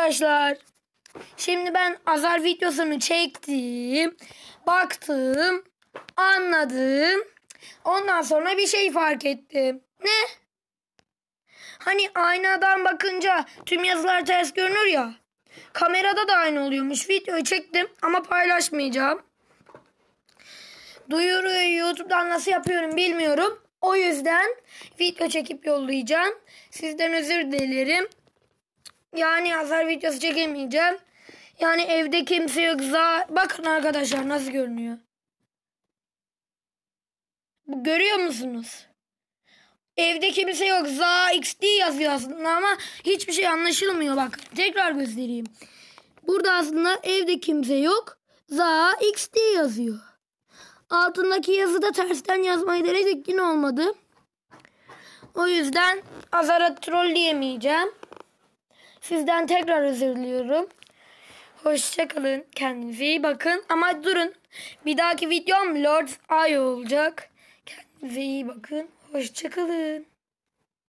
arkadaşlar. Şimdi ben azar videosunu çektim. Baktım. Anladım. Ondan sonra bir şey fark ettim. Ne? Hani aynadan bakınca tüm yazılar ters görünür ya. Kamerada da aynı oluyormuş. Videoyu çektim ama paylaşmayacağım. Duyuruyu YouTube'dan nasıl yapıyorum bilmiyorum. O yüzden video çekip yollayacağım. Sizden özür dilerim. Yani hasar videosu çekemeyeceğim. Yani evde kimse yok. yoksa bakın arkadaşlar nasıl görünüyor. Görüyor musunuz? Evde kimse yoksa XD yazıyor aslında ama hiçbir şey anlaşılmıyor bak. Tekrar göstereyim. Burada aslında evde kimse yok. Za XD yazıyor. Altındaki yazı da tersten yazmayı denedik yine olmadı. O yüzden Azara troll diyemeyeceğim. Sizden tekrar özür diliyorum. Hoşçakalın. Kendinize iyi bakın. Ama durun. Bir dahaki videom Lords Ay olacak. Kendinize iyi bakın. Hoşçakalın.